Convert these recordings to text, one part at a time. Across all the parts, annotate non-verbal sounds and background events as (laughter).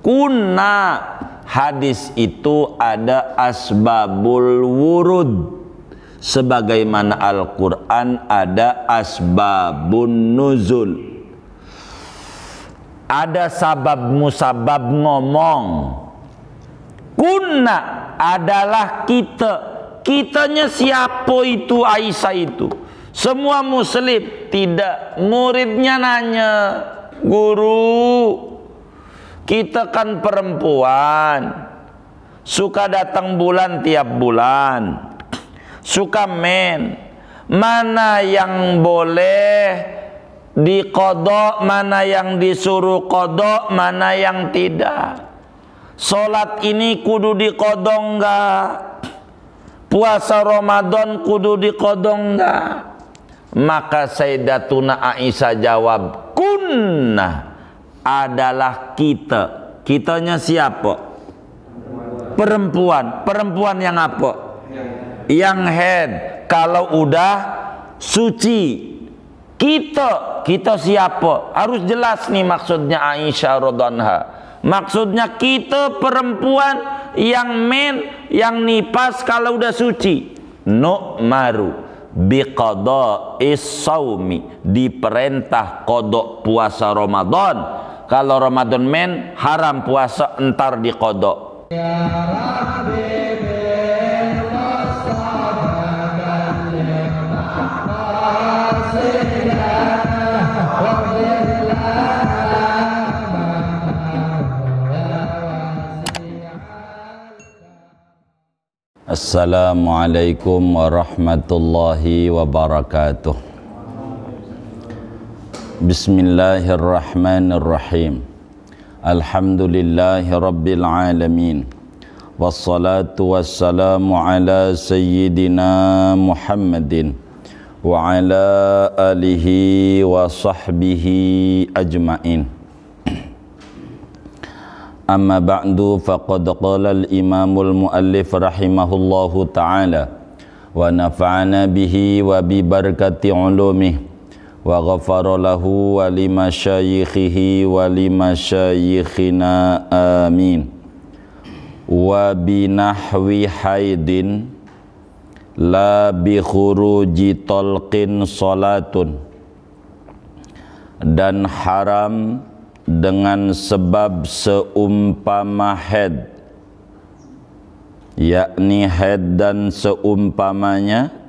Kuna hadis itu ada asbabul wurud sebagaimana Al-Qur'an ada asbabun nuzul ada sabab musabab ngomong kuna adalah kita kitanya siapa itu Aisyah itu semua muslim tidak muridnya nanya guru kita kan perempuan Suka datang bulan tiap bulan Suka men Mana yang boleh dikodok Mana yang disuruh kodok Mana yang tidak Solat ini kudu dikodong enggak Puasa Ramadan kudu dikodong enggak Maka Sayyidatuna Aisyah jawab Kunnah adalah kita. Kitanya siapa? Perempuan. Perempuan yang apa? Yang head. Kalau udah suci. Kita. Kita siapa? Harus jelas nih maksudnya Aisyah Rodonha. Maksudnya kita perempuan yang men, yang nipas kalau udah suci. Nu'maru. No biqada saumi diperintah kodok puasa Ramadan kalau Ramadan men haram puasa entar di kodok. Assalamualaikum warahmatullahi wabarakatuh Bismillahirrahmanirrahim Alhamdulillahi Rabbil Alamin Wassalatu wassalamu ala Sayyidina Muhammadin Wa ala alihi wa sahbihi ajmain Amma ba'du faqad qala al-imamul muallif rahimahullahu ta'ala Wa nafa'ana bihi wa bi barakati wa ghafara lahu wa limasyayikhihi wa limasyayikhina amin wa binahwi haidin la bi khuruji talqin salatun dan haram dengan sebab seumpama haid yakni haid dan seumpamanya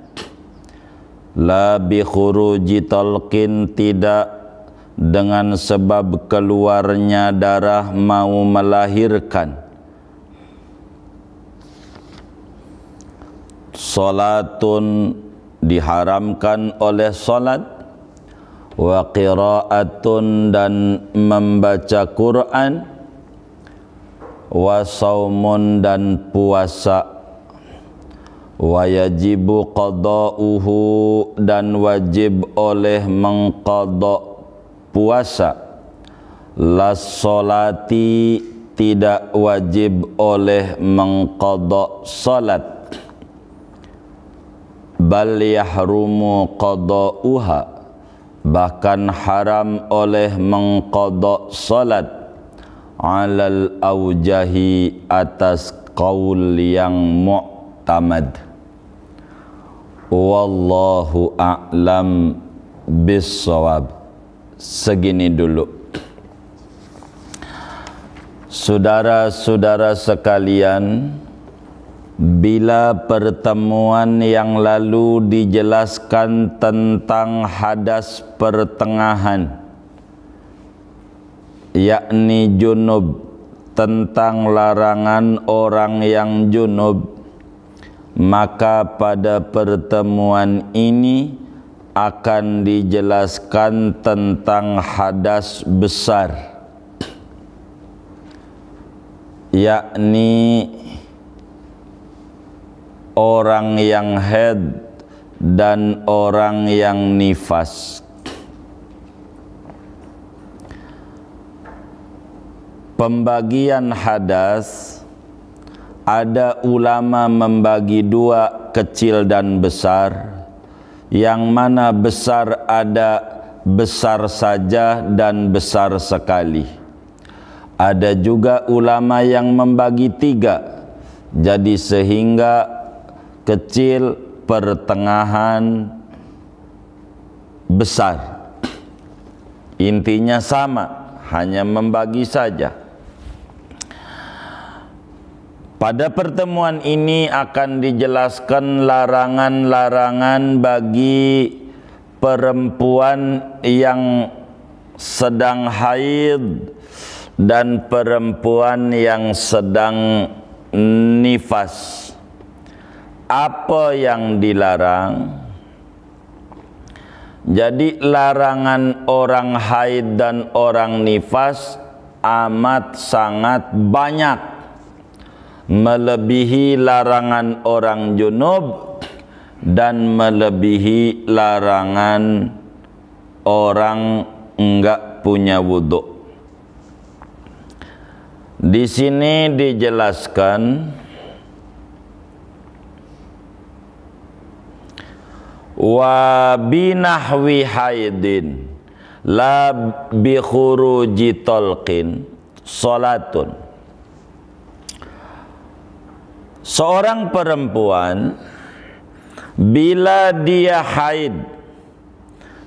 La bi khuruji talqin tidak dengan sebab keluarnya darah mau melahirkan Salatun diharamkan oleh salat wa qiraatun dan membaca Quran wa saumun dan puasa Wajibu yajibu qada'uhu dan wajib oleh mengqada puasa las solati tidak wajib oleh mengqada salat bal yahrumu qada'uha bahkan haram oleh mengqada salat alal aujahi atas kaul yang mu'tamad wallahu a'lam bisawab segini dulu Saudara-saudara sekalian bila pertemuan yang lalu dijelaskan tentang hadas pertengahan yakni junub tentang larangan orang yang junub maka pada pertemuan ini akan dijelaskan tentang hadas besar yakni orang yang head dan orang yang nifas pembagian hadas ada ulama membagi dua kecil dan besar yang mana besar ada besar saja dan besar sekali ada juga ulama yang membagi tiga jadi sehingga kecil pertengahan besar intinya sama hanya membagi saja pada pertemuan ini akan dijelaskan larangan-larangan bagi perempuan yang sedang haid dan perempuan yang sedang nifas. Apa yang dilarang? Jadi larangan orang haid dan orang nifas amat sangat banyak melebihi larangan orang junub dan melebihi larangan orang enggak punya wudhu. Di sini dijelaskan wa binahwi haidin la bi khuruji talqin salatun seorang perempuan bila dia haid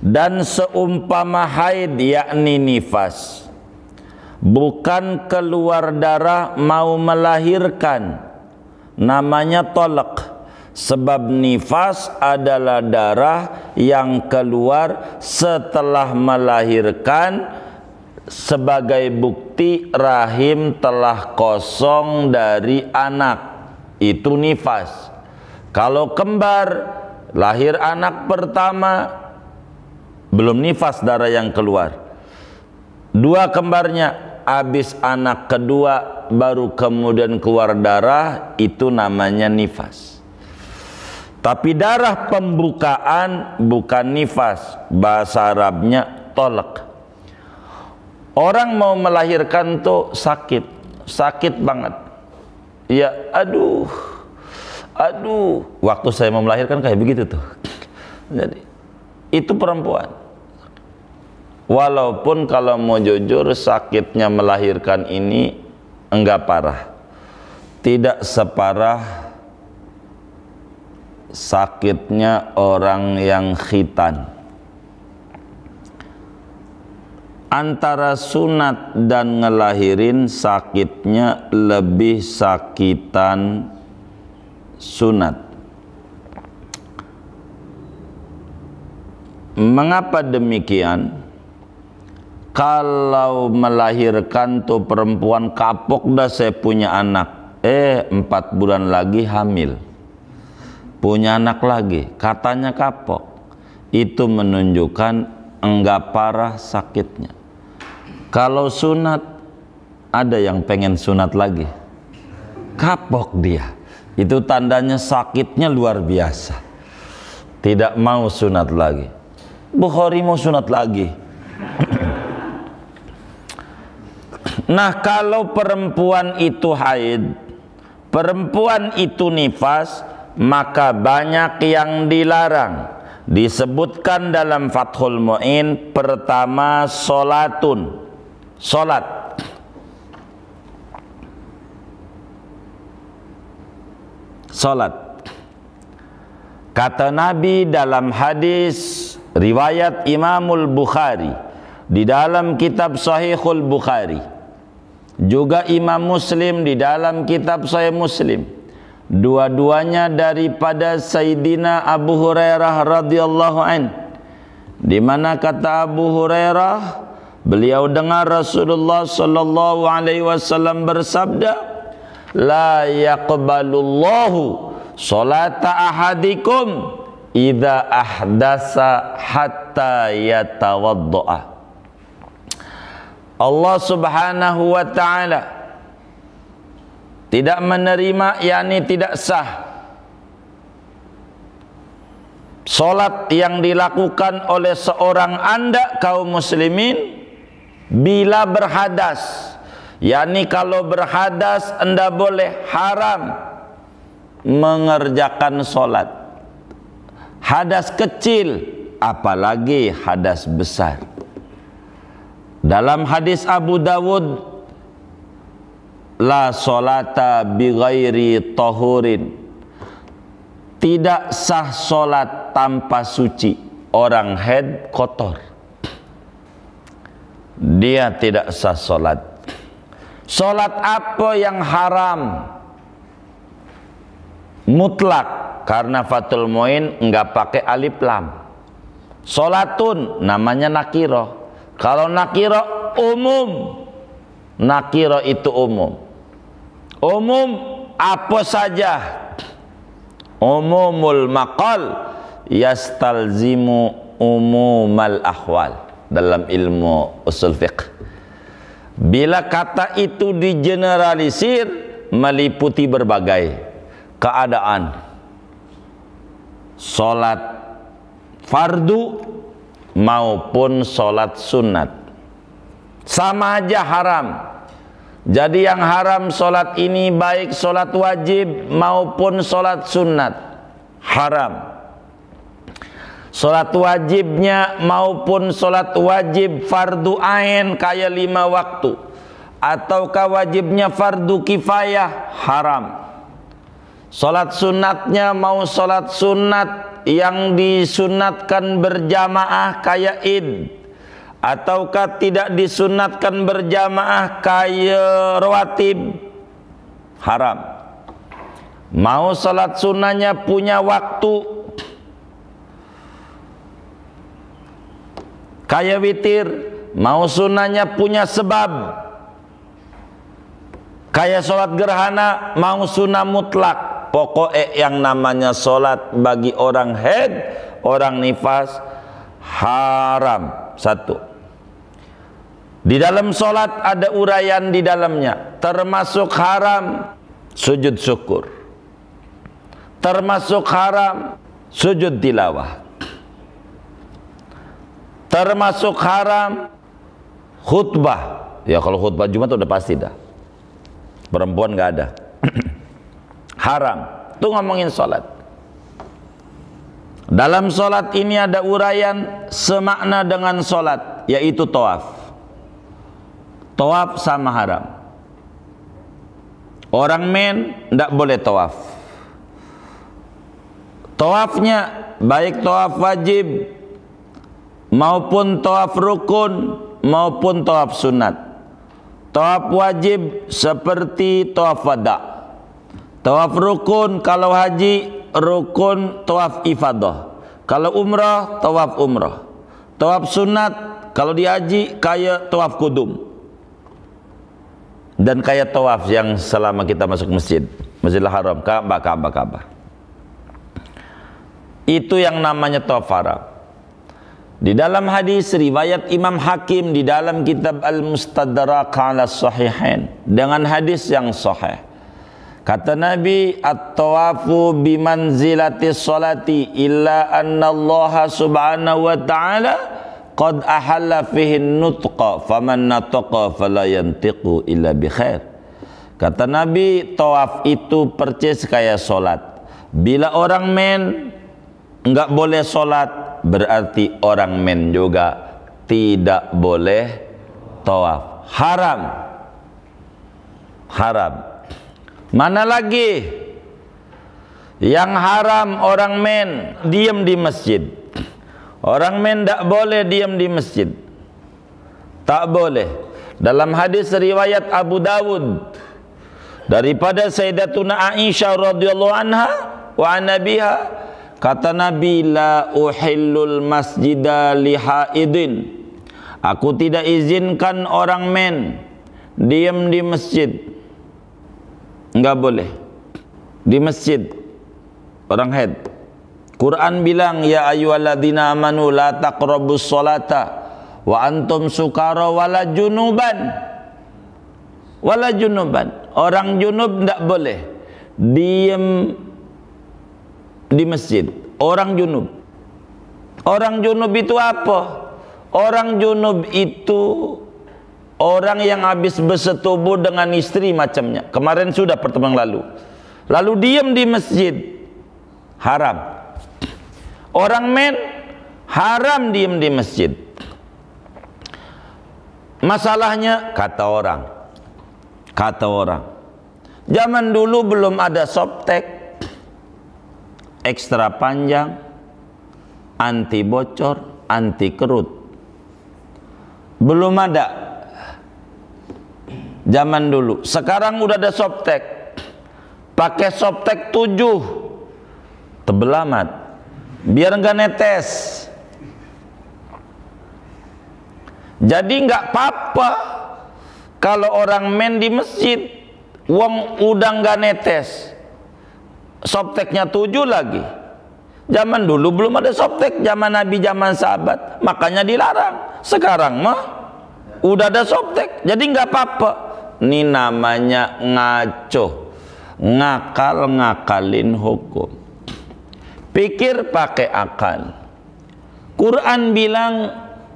dan seumpama haid yakni nifas bukan keluar darah mau melahirkan namanya tolak sebab nifas adalah darah yang keluar setelah melahirkan sebagai bukti rahim telah kosong dari anak itu nifas. Kalau kembar lahir anak pertama belum nifas darah yang keluar. Dua kembarnya habis anak kedua baru kemudian keluar darah itu namanya nifas. Tapi darah pembukaan bukan nifas, bahasa Arabnya tolek Orang mau melahirkan tuh sakit, sakit banget Ya, aduh. Aduh, waktu saya mau melahirkan kayak begitu tuh. Jadi itu perempuan. Walaupun kalau mau jujur sakitnya melahirkan ini enggak parah. Tidak separah sakitnya orang yang khitan. antara sunat dan ngelahirin sakitnya lebih sakitan sunat. Mengapa demikian? Kalau melahirkan tuh perempuan kapok dah saya punya anak. Eh, empat bulan lagi hamil. Punya anak lagi, katanya kapok. Itu menunjukkan enggak parah sakitnya. Kalau sunat, ada yang pengen sunat lagi. Kapok dia. Itu tandanya sakitnya luar biasa. Tidak mau sunat lagi. Bukhari mau sunat lagi. (clears throat) nah kalau perempuan itu haid, perempuan itu nifas, maka banyak yang dilarang. Disebutkan dalam Fathul Mu'in pertama solatun solat sholat. Kata Nabi dalam hadis riwayat Imamul Bukhari di dalam kitab Sahihul Bukhari juga Imam Muslim di dalam kitab Sahih Muslim dua-duanya daripada Sayyidina Abu Hurairah radhiyallahu an di mana kata Abu Hurairah Beliau dengar Rasulullah sallallahu alaihi wasallam bersabda, "La yaqbalullahu salata ahadikum idza ahdasa hatta yatawaddaa." Allah Subhanahu wa taala tidak menerima yakni tidak sah Solat yang dilakukan oleh seorang anda kaum muslimin bila berhadas yakni kalau berhadas anda boleh haram mengerjakan solat hadas kecil apalagi hadas besar dalam hadis Abu Dawud la solata bi ghairi tahurin tidak sah solat tanpa suci orang head kotor dia tidak sah solat. Solat apa yang haram? Mutlak karena fatul muin enggak pakai alif lam. Solatun namanya nakiro. Kalau nakiro umum, nakiro itu umum. Umum apa saja? Umumul maqal yastalzimu umumal ahwal dalam ilmu usul fiqh. Bila kata itu digeneralisir meliputi berbagai keadaan. solat fardu maupun solat sunat. Sama aja haram. Jadi yang haram solat ini baik solat wajib maupun solat sunat. Haram. Solat wajibnya maupun solat wajib fardu ain kaya lima waktu ataukah wajibnya fardu kifayah haram. Solat sunatnya mau solat sunat yang disunatkan berjamaah kaya id ataukah tidak disunatkan berjamaah kaya rawatib haram. Mau salat sunnahnya punya waktu Kaya witir mau sunnahnya punya sebab Kaya sholat gerhana mau sunnah mutlak pokoknya yang namanya sholat bagi orang head orang nifas haram satu di dalam sholat ada urayan di dalamnya termasuk haram sujud syukur termasuk haram sujud tilawah termasuk haram khutbah ya kalau khutbah Jumat udah pasti dah perempuan nggak ada (clears throat) haram tuh ngomongin sholat dalam sholat ini ada uraian semakna dengan sholat yaitu toaf toaf sama haram orang men ndak boleh toaf toafnya baik toaf wajib maupun tawaf rukun maupun tawaf sunat. Tawaf wajib seperti tawaf wada. Tawaf rukun kalau haji rukun tawaf ifadah. Kalau umrah tawaf umrah. Tawaf sunat kalau diaji kayak tawaf kudum. Dan kayak tawaf yang selama kita masuk masjid. Masjidil Haram, Ka'bah, Ka'bah, Ka'bah. Itu yang namanya tawaf Arab. Di dalam hadis riwayat Imam Hakim di dalam kitab Al-Mustadrak ala Sahihain dengan hadis yang sahih. Kata Nabi, "At-tawafu bi manzilati salati illa anna Allah Subhanahu wa ta'ala qad ahalla fihi nutqa faman nataqa fala yantiqu illa bi khair." Kata Nabi, tawaf itu percis kayak salat. Bila orang men enggak boleh salat, berarti orang men juga tidak boleh tawaf haram haram mana lagi yang haram orang men diam di masjid orang men tak boleh diam di masjid tak boleh dalam hadis riwayat Abu Dawud daripada Sayyidatuna Aisyah radhiyallahu anha wa anabiha Kata Nabi la uhillul masjida lihaidin. Aku tidak izinkan orang men diam di masjid. Enggak boleh. Di masjid orang head. Quran bilang ya ayyuhalladzina amanu la taqrabus salata wa antum sukara wala junuban. Wala junuban. Orang junub enggak boleh diam di masjid orang junub orang junub itu apa orang junub itu orang yang habis bersetubuh dengan istri macamnya kemarin sudah pertemuan lalu lalu diam di masjid haram orang men haram diam di masjid masalahnya kata orang kata orang zaman dulu belum ada softtek ekstra panjang, anti bocor, anti kerut. Belum ada zaman dulu. Sekarang udah ada softtek. Pakai softtek tujuh, Tebel amat. Biar nggak netes. Jadi nggak apa-apa kalau orang main di masjid, uang udah nggak netes. Softeknya tujuh lagi. Zaman dulu belum ada softek, zaman Nabi, zaman sahabat, makanya dilarang. Sekarang mah udah ada softek, jadi nggak apa-apa. Ini namanya ngaco, ngakal ngakalin hukum. Pikir pakai akal. Quran bilang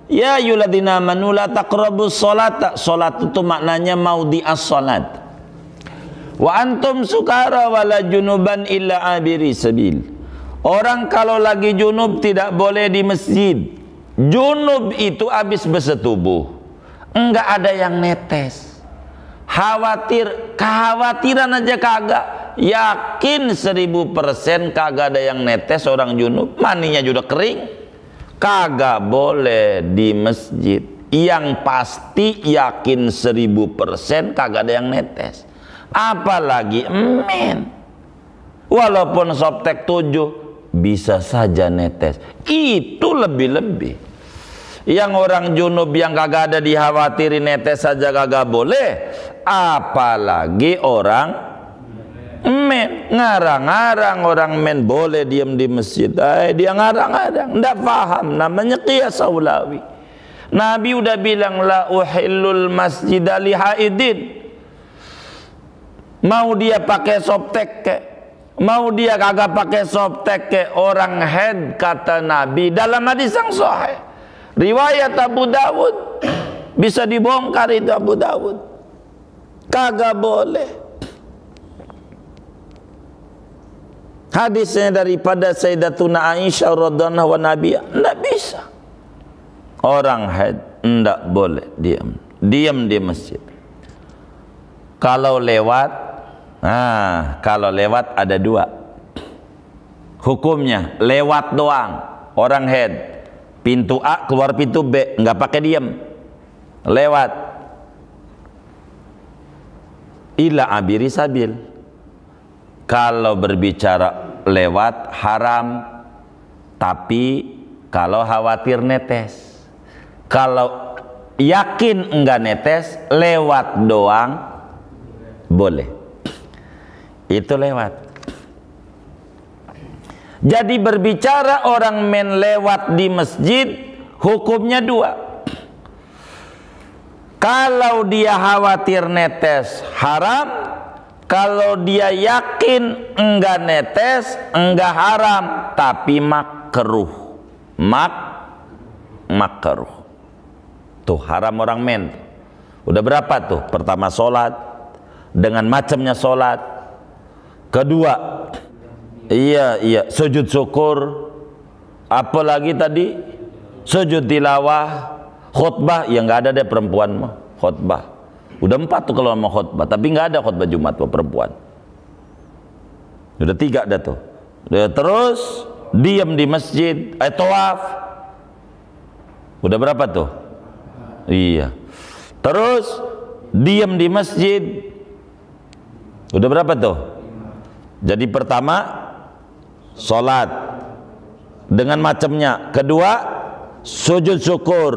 Ya yuladina manula takrabus solata Solat itu maknanya mau di as solat Wa antum sukara wala junuban illa abiri sabil. Orang kalau lagi junub tidak boleh di masjid. Junub itu habis bersetubuh. Enggak ada yang netes. Khawatir, kekhawatiran aja kagak. Yakin seribu persen kagak ada yang netes orang junub. Maninya juga kering. Kagak boleh di masjid. Yang pasti yakin seribu persen kagak ada yang netes apalagi men walaupun softtek 7 bisa saja netes itu lebih-lebih yang orang junub yang kagak ada dikhawatiri netes saja kagak boleh apalagi orang men ngarang-ngarang orang men boleh diam di masjid Ay, eh, dia ngarang-ngarang ndak paham namanya qiyas aulawi Nabi udah bilang la uhillul masjid li Mau dia pakai softtek ke, mau dia kagak pakai softtek ke orang head kata Nabi dalam hadis yang sahih. Riwayat Abu Dawud bisa dibongkar itu Abu Dawud. Kagak boleh. Hadisnya daripada Sayyidatuna Aisyah radhiyallahu wa Nabi enggak bisa. Orang haid enggak boleh diam. Diam di masjid. Kalau lewat Nah, kalau lewat ada dua. Hukumnya lewat doang. Orang head. Pintu A keluar pintu B, nggak pakai diam. Lewat. Ila abiri sabil. Kalau berbicara lewat haram, tapi kalau khawatir netes. Kalau yakin enggak netes, lewat doang boleh itu lewat jadi berbicara orang men lewat di masjid hukumnya dua kalau dia khawatir netes haram kalau dia yakin enggak netes enggak haram tapi makruh mak makruh tuh haram orang men udah berapa tuh pertama sholat dengan macamnya sholat Kedua, iya iya sujud syukur, apalagi tadi sujud tilawah, khutbah yang nggak ada deh perempuan mah khutbah. Udah empat tuh kalau mau khutbah, tapi nggak ada khutbah Jumat mah perempuan. Udah tiga dah tuh. Udah terus diam di masjid, eh tawaf. Udah berapa tuh? Iya. Terus diam di masjid. Udah berapa tuh? Jadi pertama salat dengan macamnya. Kedua sujud syukur.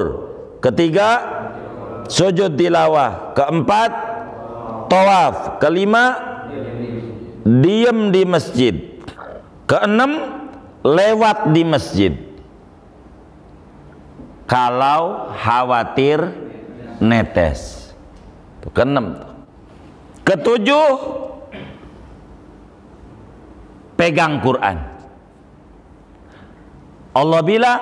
Ketiga sujud tilawah. Keempat tawaf. Kelima diam di masjid. Keenam lewat di masjid. Kalau khawatir netes. Keenam. Ketujuh pegang Quran. Allah bilang,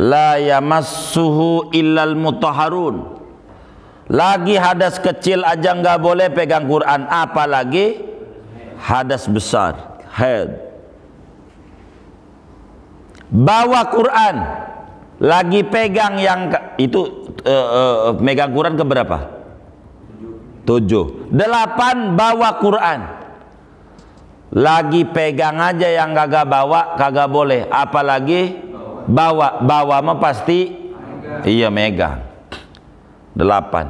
la yamassuhu illal mutahharun. Lagi hadas kecil aja nggak boleh pegang Quran, apalagi hadas besar, haid. Bawa Quran, lagi pegang yang itu uh, uh, megang Quran ke berapa? Tujuh. Delapan bawa Quran lagi pegang aja yang kagak bawa kagak boleh apalagi bawa bawa mah pasti iya mega delapan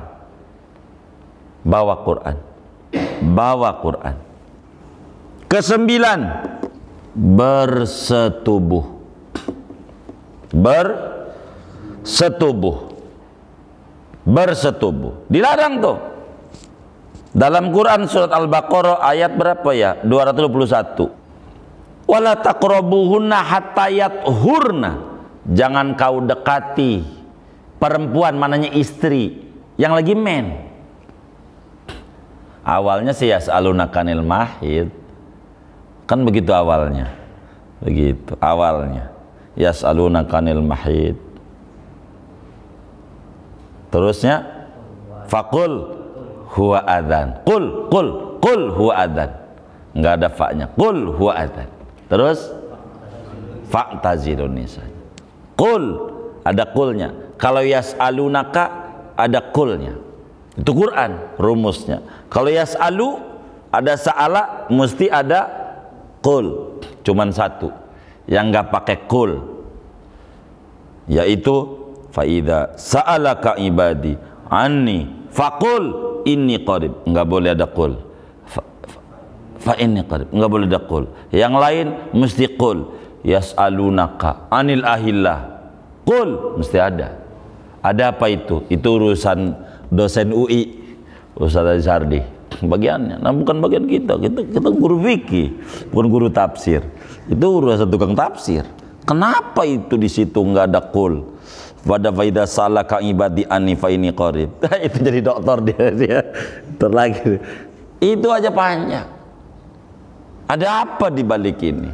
bawa Quran bawa Quran kesembilan bersetubuh bersetubuh bersetubuh dilarang tuh dalam Quran surat Al-Baqarah ayat berapa ya? 221. Wala taqrabuhunna hatta yathurna. Jangan kau dekati perempuan mananya istri yang lagi men. Awalnya sih yas'aluna kanil mahid. Kan begitu awalnya. Begitu awalnya. Yas'aluna kanil mahid. Terusnya fakul huwa adzan. Qul, qul, qul huwa adzan. Enggak ada fa'nya. Qul huwa adzan. Terus fa'tazilun nisa. Qul ada kulnya. Kalau yas'alunaka ada kulnya. Itu Quran rumusnya. Kalau yas'alu ada sa'ala mesti ada kul. Cuman satu yang enggak pakai kul yaitu faida sa'alaka ibadi anni faqul inni qarib enggak boleh ada qul fa, fa, fa inni qarib nggak boleh ada qul yang lain mesti qul yas'alunaka anil ahillah qul mesti ada ada apa itu itu urusan dosen UI Ustaz Azhardi bagiannya nah bukan bagian kita kita kita guru fikih bukan guru tafsir itu urusan tukang tafsir kenapa itu di situ nggak ada qul Wada faida salah ka ibadi anifa ini korip, (laughs) nah, itu jadi doktor dia dia. Terlagi. Itu aja panjang. Ada apa di balik ini?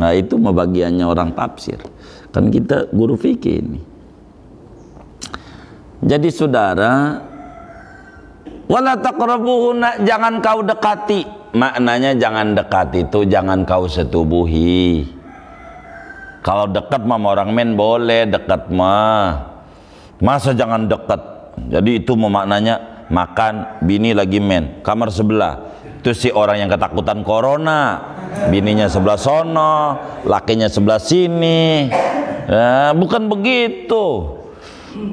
Nah, itu membagiannya orang tafsir. Kan kita guru fikih ini. Jadi saudara, wala nak jangan kau dekati. Maknanya jangan dekati itu jangan kau setubuhi. Kalau dekat sama orang men boleh dekat mah. Masa jangan dekat. Jadi itu memaknanya makan bini lagi men kamar sebelah itu si orang yang ketakutan corona bininya sebelah sono lakinya sebelah sini nah, bukan begitu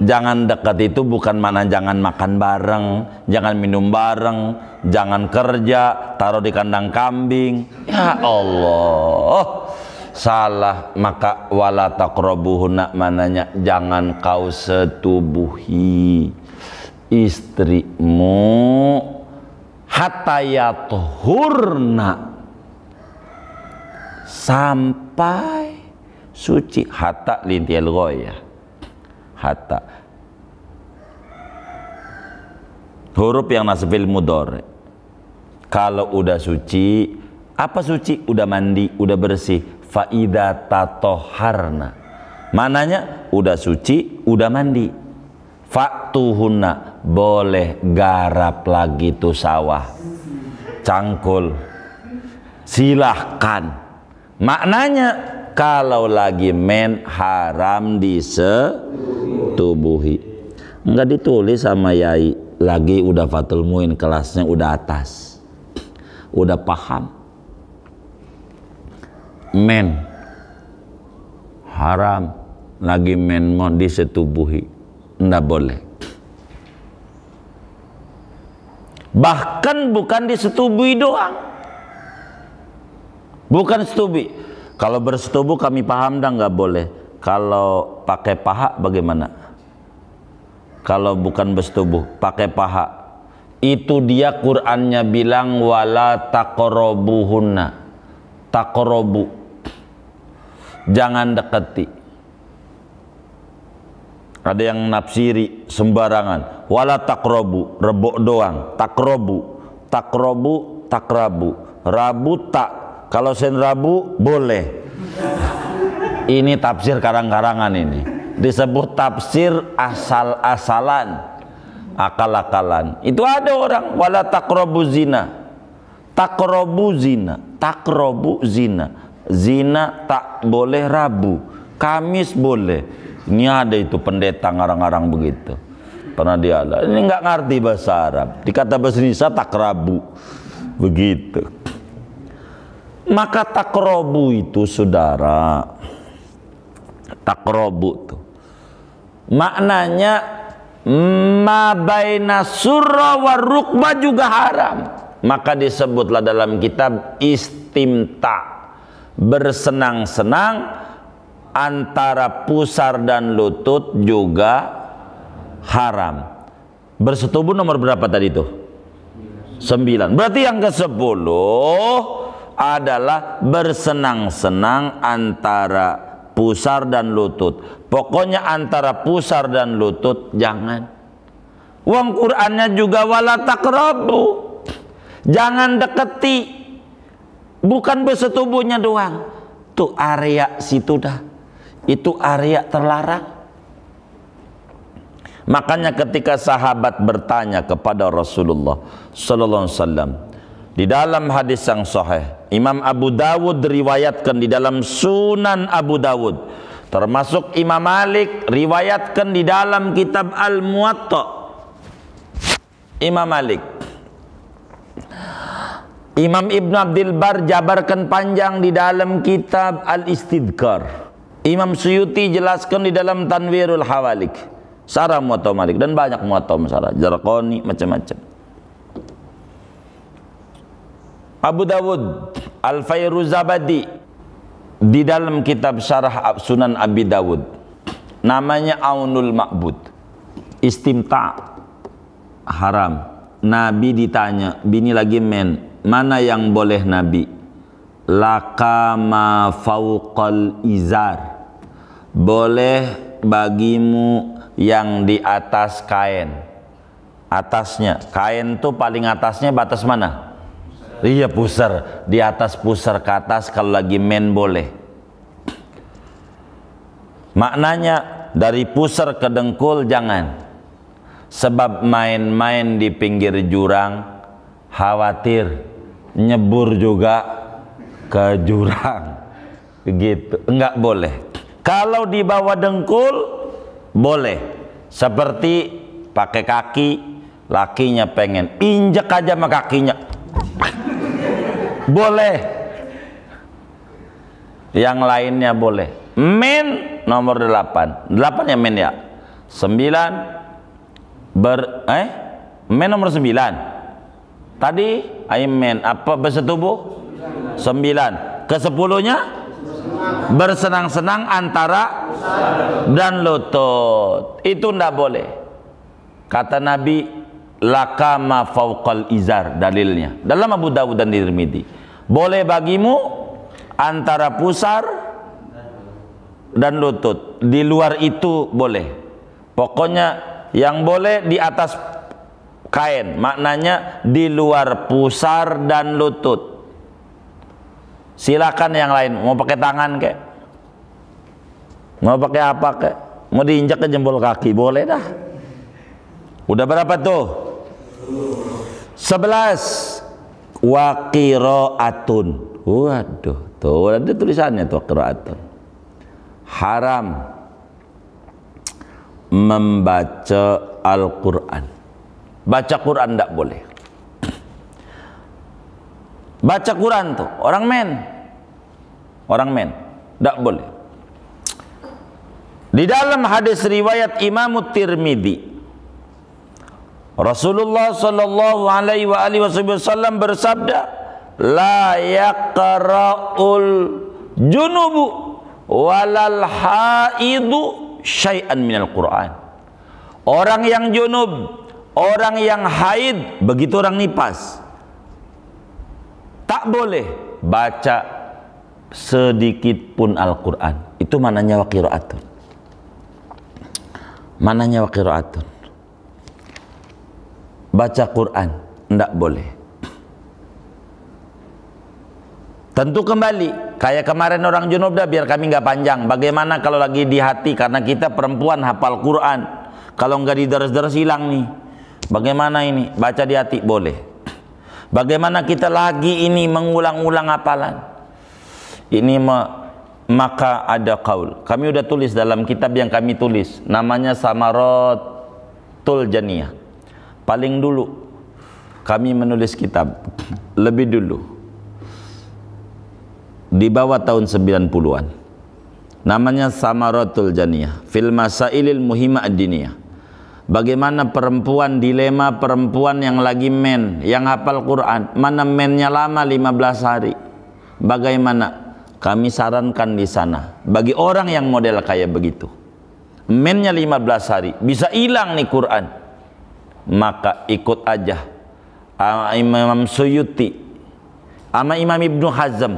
jangan dekat itu bukan mana jangan makan bareng jangan minum bareng jangan kerja taruh di kandang kambing ya Allah salah maka wala taqrabuhunna mananya jangan kau setubuhi istrimu hatta sampai suci hatta lintil ya hatta huruf yang nasbil mudor kalau udah suci apa suci udah mandi udah bersih faida tatoharna mananya udah suci udah mandi faktuhuna boleh garap lagi tuh sawah cangkul silahkan maknanya kalau lagi men haram disetubuhi enggak ditulis sama yai lagi udah fatul muin kelasnya udah atas udah paham men haram lagi men mau disetubuhi ndak boleh bahkan bukan disetubuhi doang bukan setubuhi kalau bersetubuh kami paham dah nggak boleh kalau pakai paha bagaimana kalau bukan bersetubuh pakai paha itu dia Qur'annya bilang wala takorobuhunna takorobu jangan dekati. ada yang nafsiri sembarangan wala takrobu rebok doang takrobu takrobu takrabu rabu tak kalau sen rabu boleh ini tafsir karang-karangan ini disebut tafsir asal-asalan akal-akalan itu ada orang wala takrobu zina takrobu zina takrobu zina zina tak boleh Rabu, Kamis boleh. Ini ada itu pendeta ngarang-ngarang begitu. Pernah dia Ini nggak ngerti bahasa Arab. Dikata bahasa Indonesia tak Rabu. Begitu. Maka tak Rabu itu saudara. tak Rabu itu. Maknanya mabaina surah juga haram. Maka disebutlah dalam kitab istimta bersenang-senang antara pusar dan lutut juga haram. Bersetubuh nomor berapa tadi itu? Sembilan. Berarti yang ke sepuluh adalah bersenang-senang antara pusar dan lutut. Pokoknya antara pusar dan lutut jangan. Uang Qur'annya juga wala takrabu. Jangan deketi Bukan bersetubuhnya doang. Itu area situ dah. Itu area terlarang. Makanya ketika sahabat bertanya kepada Rasulullah sallallahu alaihi wasallam di dalam hadis yang sahih Imam Abu Dawud riwayatkan di dalam Sunan Abu Dawud termasuk Imam Malik riwayatkan di dalam kitab Al Muwatta Imam Malik Imam Ibn Abdul Bar jabarkan panjang di dalam kitab Al-Istidkar. Imam Suyuti jelaskan di dalam Tanwirul Hawalik. Sarah Muatta Malik dan banyak Muatta Sarah, Jarakoni macam-macam. Abu Dawud Al-Fairuzabadi di dalam kitab Syarah Sunan Abi Dawud. Namanya Aunul Ma'bud. Istimta haram. Nabi ditanya, bini lagi men, mana yang boleh Nabi? Lakama fauqal izar. Boleh bagimu yang di atas kain. Atasnya, kain tuh paling atasnya batas mana? Pusar. Iya pusar, di atas pusar ke atas kalau lagi main boleh. Maknanya dari pusar ke dengkul jangan. Sebab main-main di pinggir jurang khawatir nyebur juga ke jurang gitu enggak boleh kalau dibawa dengkul boleh seperti pakai kaki lakinya pengen injek aja sama kakinya boleh yang lainnya boleh men nomor delapan delapan ya men ya sembilan ber eh men nomor sembilan tadi Amen. Apa bersetubuh? Sembilan. Kesepuluhnya? Bersenang-senang antara dan lutut. Itu tidak boleh. Kata Nabi, lakama fauqal izar dalilnya. Dalam Abu Dawud dan Tirmidzi. Boleh bagimu antara pusar dan lutut. Di luar itu boleh. Pokoknya yang boleh di atas kain maknanya di luar pusar dan lutut silakan yang lain mau pakai tangan kek mau pakai apa kek mau diinjak ke jempol kaki boleh dah udah berapa tuh sebelas atun waduh tuh ada tulisannya tuh atun haram membaca Al-Quran Baca Quran tidak boleh. Baca Quran tuh orang men. Orang men. Tidak boleh. Di dalam hadis riwayat Imam Tirmidzi Rasulullah sallallahu alaihi wa alihi wasallam bersabda la yaqra'ul junubu walal haidu syai'an minal Qur'an. Orang yang junub Orang yang haid begitu orang nipas tak boleh baca sedikit pun Al-Qur'an. Itu mananya waqiraatun. Mananya waqiraatun. Baca Quran tidak boleh. Tentu kembali kayak kemarin orang junub dah biar kami nggak panjang. Bagaimana kalau lagi di hati karena kita perempuan hafal Quran. Kalau nggak di deres-deres hilang nih Bagaimana ini? Baca di hati boleh. Bagaimana kita lagi ini mengulang-ulang apalan? Ini ma maka ada kaul. Kami sudah tulis dalam kitab yang kami tulis. Namanya Samaratul Janiyah. Paling dulu kami menulis kitab. Lebih dulu. Di bawah tahun 90-an. Namanya Samaratul Janiyah. Fil Masailil Muhimah Ad-Diniyah Bagaimana perempuan dilema perempuan yang lagi men, yang hafal Quran, mana mennya lama 15 hari. Bagaimana? Kami sarankan di sana bagi orang yang model kayak begitu. Mennya 15 hari, bisa hilang nih Quran. Maka ikut aja Imam Suyuti sama Imam Ibnu Hazm.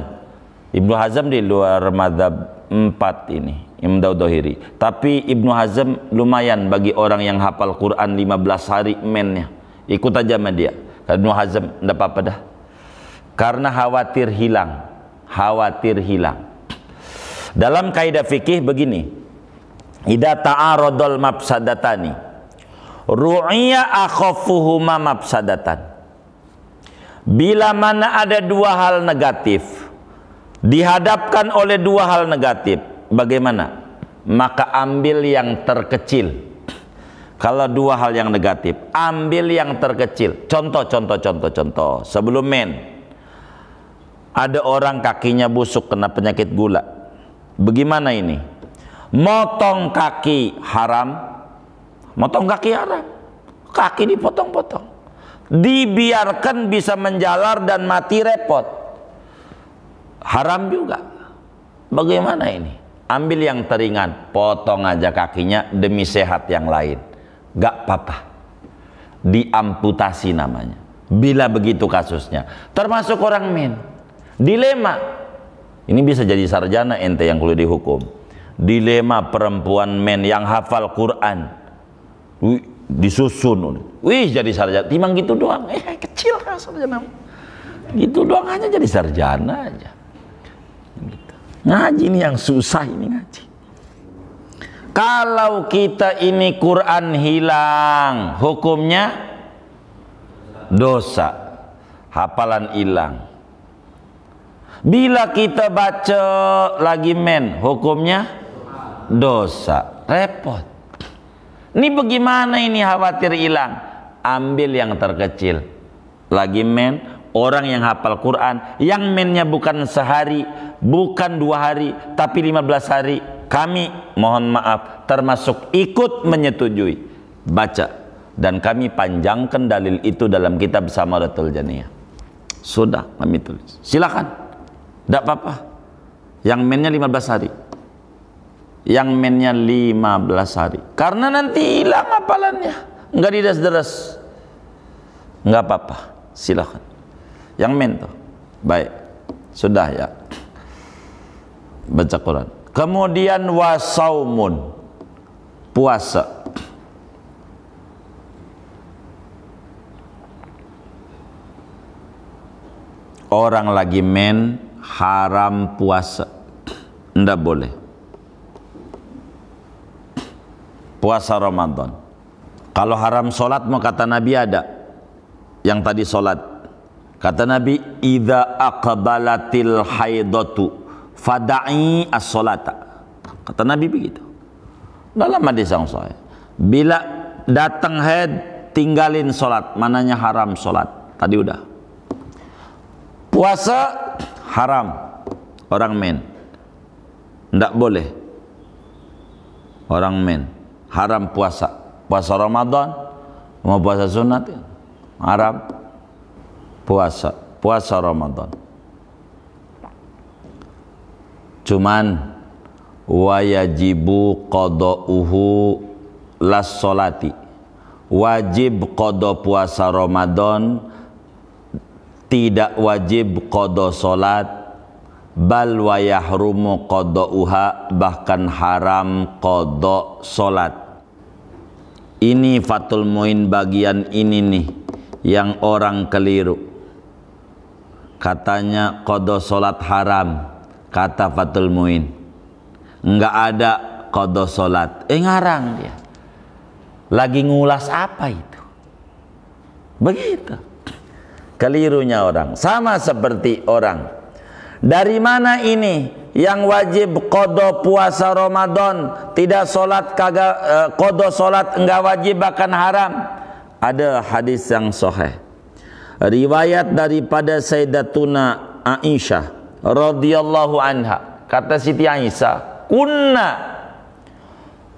Ibnu Hazm di luar madhab 4 ini Imdau Dohiri. Tapi Ibnu Hazm lumayan bagi orang yang hafal Quran 15 hari mennya. Ikut aja sama dia. Ibnu Hazm enggak apa-apa dah. Karena khawatir hilang. Khawatir hilang. Dalam kaidah fikih begini. Ida ta'aradul mafsadatani. Ru'iya akhafuhuma mafsadatan. Bila mana ada dua hal negatif dihadapkan oleh dua hal negatif bagaimana? Maka ambil yang terkecil. Kalau dua hal yang negatif, ambil yang terkecil. Contoh, contoh, contoh, contoh. Sebelum men, ada orang kakinya busuk kena penyakit gula. Bagaimana ini? Motong kaki haram. Motong kaki haram. Kaki dipotong-potong. Dibiarkan bisa menjalar dan mati repot. Haram juga. Bagaimana ini? ambil yang teringan potong aja kakinya demi sehat yang lain gak apa-apa diamputasi namanya bila begitu kasusnya termasuk orang min dilema ini bisa jadi sarjana ente yang kuliah dihukum dilema perempuan men yang hafal Quran wih, disusun wih jadi sarjana timang gitu doang eh kecil kan sarjana gitu doang aja jadi sarjana aja Ngaji ini yang susah ini ngaji. Kalau kita ini Quran hilang, hukumnya dosa. Hafalan hilang. Bila kita baca lagi men, hukumnya dosa. Repot. Ini bagaimana ini khawatir hilang? Ambil yang terkecil. Lagi men, orang yang hafal Quran yang mainnya bukan sehari bukan dua hari tapi 15 hari kami mohon maaf termasuk ikut menyetujui baca dan kami panjangkan dalil itu dalam kitab sama Ratul Janiyah sudah kami tulis silakan tidak apa-apa yang mainnya 15 hari yang mainnya 15 hari karena nanti hilang apalannya nggak didas-deras nggak apa-apa silakan yang min tuh. Baik. Sudah ya. Baca Quran. Kemudian wasaumun. Puasa. Orang lagi men haram puasa. ndak boleh. Puasa Ramadan. Kalau haram sholat mau kata Nabi ada. Yang tadi sholat Kata Nabi, "Idza aqbalatil haidatu fada'i as-salata." Kata Nabi begitu. Dalam hadis yang sahih. Bila datang haid, tinggalin salat. Mananya haram salat. Tadi udah. Puasa haram. Orang men. ndak boleh. Orang men. Haram puasa. Puasa Ramadan, mau puasa sunat, haram puasa, puasa Ramadan. Cuman wajibu qada'uhu las solati. Wajib qada puasa Ramadan tidak wajib qada salat bal wa yahrumu qada'uha bahkan haram qada salat. Ini Fatul Muin bagian ini nih yang orang keliru katanya kodo solat haram kata Fatul Muin nggak ada kodo solat eh ngarang dia lagi ngulas apa itu begitu kelirunya orang sama seperti orang dari mana ini yang wajib kodo puasa Ramadan tidak solat kagak kodo eh, solat enggak wajib bahkan haram ada hadis yang soheh riwayat daripada Sayyidatuna Aisyah radhiyallahu anha kata Siti Aisyah kunna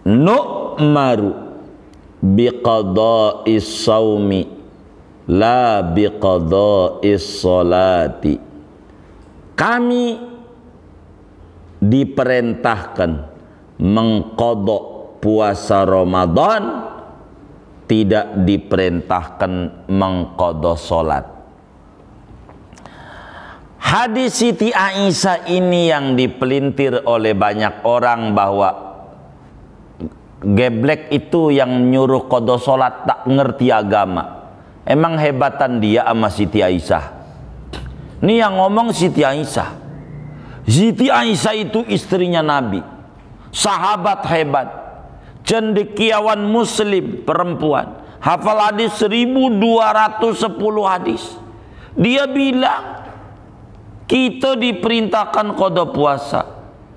nu'maru biqada'is saumi la biqada'is salati kami diperintahkan mengkodok puasa Ramadan tidak diperintahkan mengkodosolat. sholat. Hadis Siti Aisyah ini yang dipelintir oleh banyak orang bahwa geblek itu yang nyuruh kodosolat sholat tak ngerti agama. Emang hebatan dia sama Siti Aisyah. Ini yang ngomong Siti Aisyah. Siti Aisyah itu istrinya Nabi. Sahabat hebat cendekiawan muslim perempuan hafal hadis 1210 hadis dia bilang kita diperintahkan kodo puasa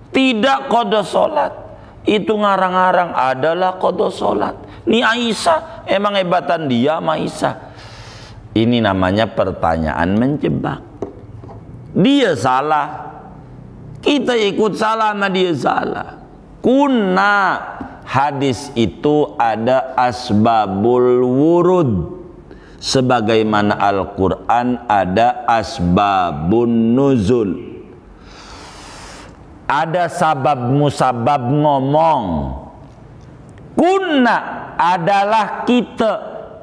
tidak kodo solat itu ngarang-ngarang adalah kodo solat ini Aisyah emang hebatan dia sama Aisyah ini namanya pertanyaan menjebak dia salah kita ikut salah sama dia salah kuna hadis itu ada asbabul wurud sebagaimana Al-Qur'an ada asbabun nuzul ada sabab musabab ngomong kunna adalah kita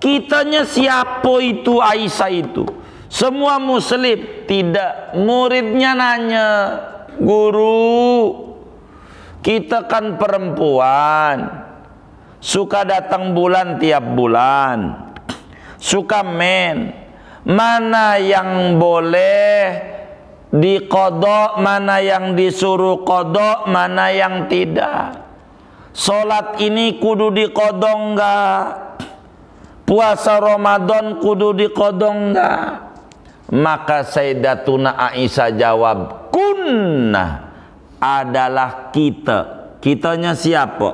kitanya siapa itu Aisyah itu semua muslim tidak muridnya nanya guru kita kan perempuan. Suka datang bulan tiap bulan. Suka men. Mana yang boleh dikodok, mana yang disuruh kodok, mana yang tidak. Solat ini kudu dikodong enggak? Puasa Ramadan kudu dikodong enggak? Maka Sayyidatuna Aisyah jawab, "Kunna adalah kita. Kitanya siapa?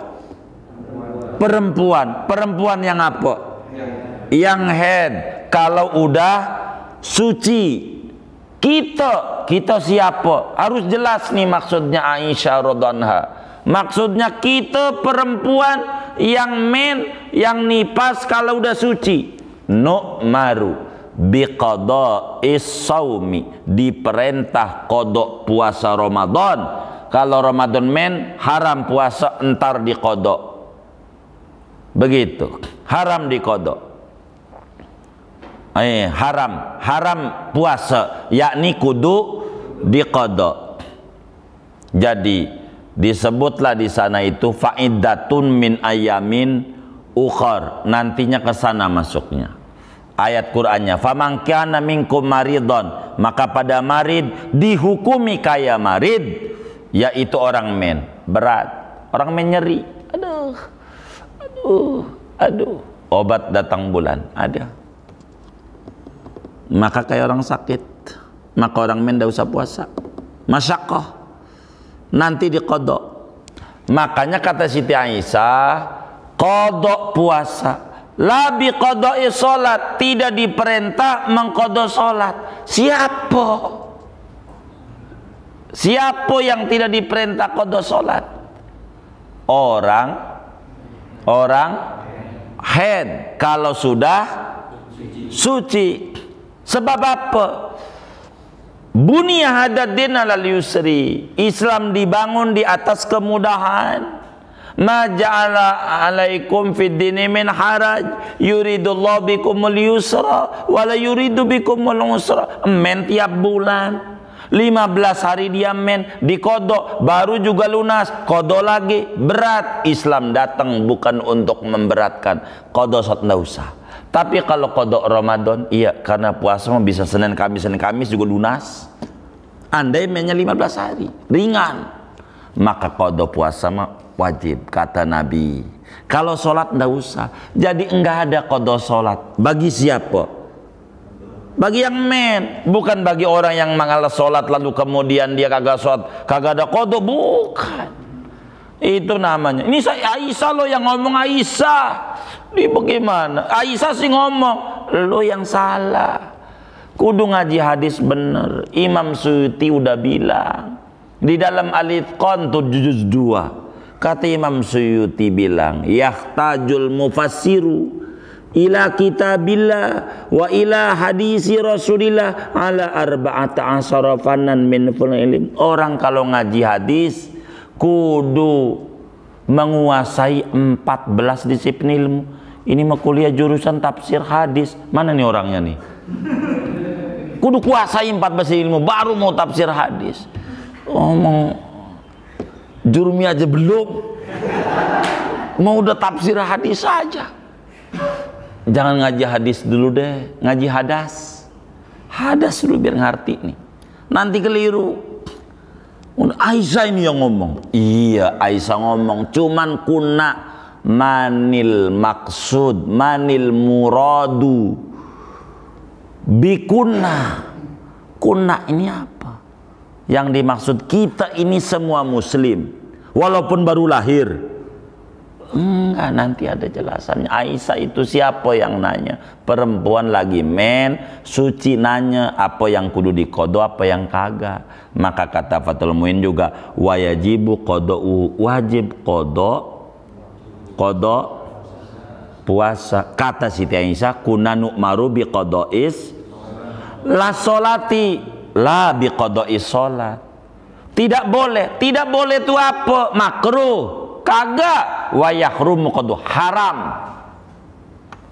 Perempuan. Perempuan yang apa? Yang head. Kalau udah suci. Kita. Kita siapa? Harus jelas nih maksudnya Aisyah Rodonha. Maksudnya kita perempuan yang men, yang nipas kalau udah suci. No maru biqada'is saumi diperintah kodok puasa Ramadan kalau Ramadan men haram puasa entar di kodok begitu haram di kodok eh haram haram puasa yakni kudu di kodok jadi disebutlah di sana itu faidatun min ayamin ukhar nantinya ke sana masuknya ayat Qur'annya faman kana maridon maka pada marid dihukumi kaya marid yaitu orang men berat orang men nyeri aduh aduh aduh obat datang bulan ada maka kayak orang sakit maka orang men tidak usah puasa masyakoh nanti dikodok makanya kata Siti Aisyah kodok puasa Labi kodoi sholat tidak diperintah mengkodo sholat. Siapa? Siapa yang tidak diperintah kodo sholat? Orang, orang head kalau sudah suci. Sebab apa? Bunia hadaddin alal yusri. Islam dibangun di atas kemudahan ma ja'ala alaikum fid dini min haraj yuridullah bikumul yusra wala yuridu bikumul usra men tiap bulan 15 hari dia men dikodok baru juga lunas kodok lagi berat Islam datang bukan untuk memberatkan kodok sot nggak usah tapi kalau kodok Ramadan iya karena puasa bisa Senin Kamis Senin Kamis juga lunas andai mainnya 15 hari ringan maka kodok puasa mah wajib kata Nabi. Kalau sholat ndak usah. Jadi enggak ada kodok sholat. Bagi siapa? Bagi yang men, bukan bagi orang yang mengalas sholat lalu kemudian dia kagak sholat, kagak ada kodok bukan. Itu namanya. Ini saya Aisyah lo yang ngomong Aisyah. Di bagaimana? Aisyah sih ngomong, lo yang salah. Kudu ngaji hadis bener. Imam Suyuti udah bilang di dalam Alif itqan tujuh juz dua. Kata Imam Suyuti bilang, yahtajul mufassiru ila kitabillah wa ila hadisi Rasulillah ala arba'ata asarafanan min ilim. Orang kalau ngaji hadis kudu menguasai 14 disiplin ilmu. Ini mah kuliah jurusan tafsir hadis. Mana nih orangnya nih? Kudu kuasai 14 ilmu baru mau tafsir hadis. omong oh, Jurmi aja belum. Mau udah tafsir hadis saja. Jangan ngaji hadis dulu deh, ngaji hadas. Hadas dulu biar ngerti nih. Nanti keliru. Aisyah ini yang ngomong. Iya, Aisyah ngomong. Cuman kuna manil maksud, manil muradu. Bikuna. Kuna ini apa? Yang dimaksud kita ini semua muslim. Walaupun baru lahir. Enggak, nanti ada jelasannya. Aisyah itu siapa yang nanya? Perempuan lagi men, suci nanya apa yang kudu dikodo, apa yang kagak. Maka kata Fatul Muin juga, wajibu kodo wajib kodo, kodo puasa. Kata Siti Aisyah, kunanu marubi is la solati la biqada'i salat tidak boleh tidak boleh itu apa makruh kagak wa yahrumu qadu haram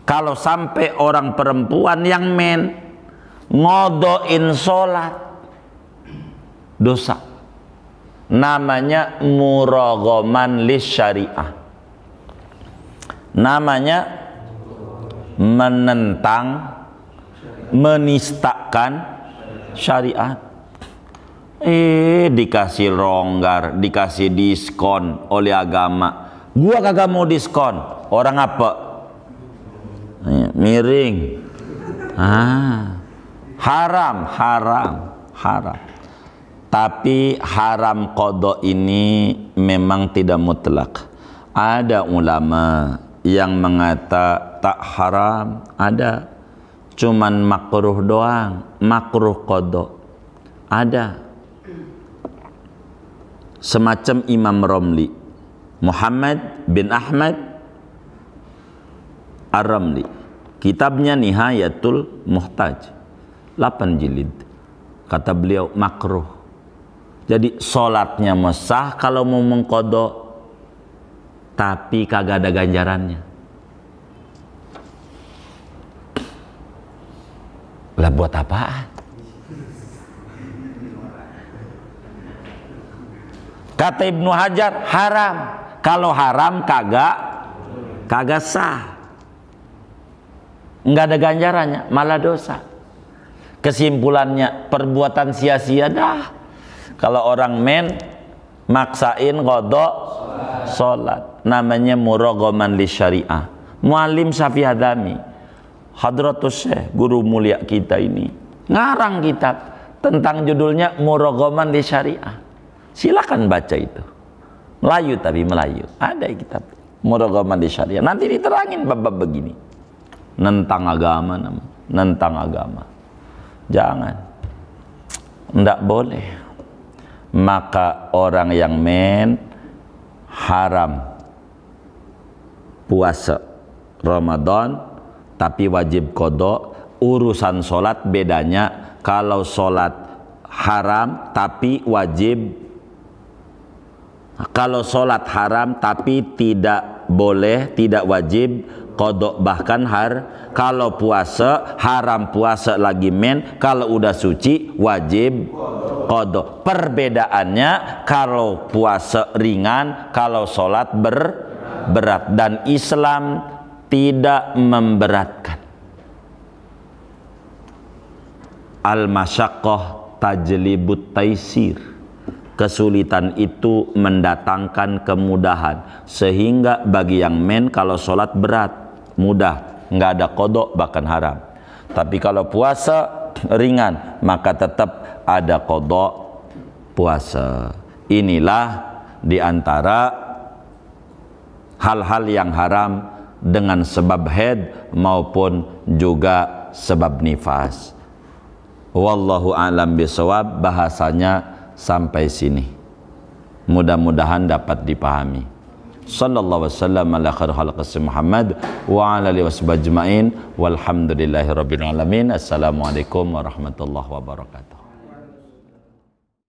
kalau sampai orang perempuan yang men ngodoin salat dosa namanya muragoman li syariah namanya menentang menistakan syariat. Eh, dikasih ronggar, dikasih diskon oleh agama. Gua kagak mau diskon. Orang apa? Eh, miring. Ah. Haram, haram, haram. Tapi haram kodok ini memang tidak mutlak. Ada ulama yang mengata tak haram, ada cuman makruh doang, makruh kodok. Ada. Semacam Imam Romli. Muhammad bin Ahmad Ar-Ramli. Kitabnya Nihayatul Muhtaj. 8 jilid. Kata beliau makruh. Jadi solatnya mesah kalau mau mengkodok. Tapi kagak ada ganjarannya. Lah buat apaan? Kata Ibnu Hajar haram. Kalau haram kagak kagak sah. Enggak ada ganjarannya, malah dosa. Kesimpulannya perbuatan sia-sia dah. Kalau orang men maksain kodok sholat namanya murogoman li syariah. Mualim Syafi Hadami Hadratus Syekh, guru mulia kita ini, ngarang kitab tentang judulnya Muragoman di Syariah. Silakan baca itu. Melayu tapi Melayu. Ada kitab Muragoman di Syariah. Nanti diterangin bab-bab begini. Nentang agama Nentang agama. Jangan. Tidak boleh. Maka orang yang men haram puasa Ramadan tapi wajib kodok urusan sholat bedanya kalau sholat haram tapi wajib kalau sholat haram tapi tidak boleh tidak wajib kodok bahkan har kalau puasa haram puasa lagi men kalau udah suci wajib kodok perbedaannya kalau puasa ringan kalau sholat ber berat dan Islam tidak memberatkan al masyaqqah tajlibut taisir kesulitan itu mendatangkan kemudahan sehingga bagi yang men kalau sholat berat mudah nggak ada kodok bahkan haram tapi kalau puasa ringan maka tetap ada kodok puasa inilah diantara hal-hal yang haram dengan sebab head maupun juga sebab nifas. Wallahu alam bisawab bahasanya sampai sini. Mudah-mudahan dapat dipahami. Sallallahu wasallam ala khair khalqasi Muhammad wa ala alihi washabbihi ajmain alamin. Assalamualaikum warahmatullahi wabarakatuh.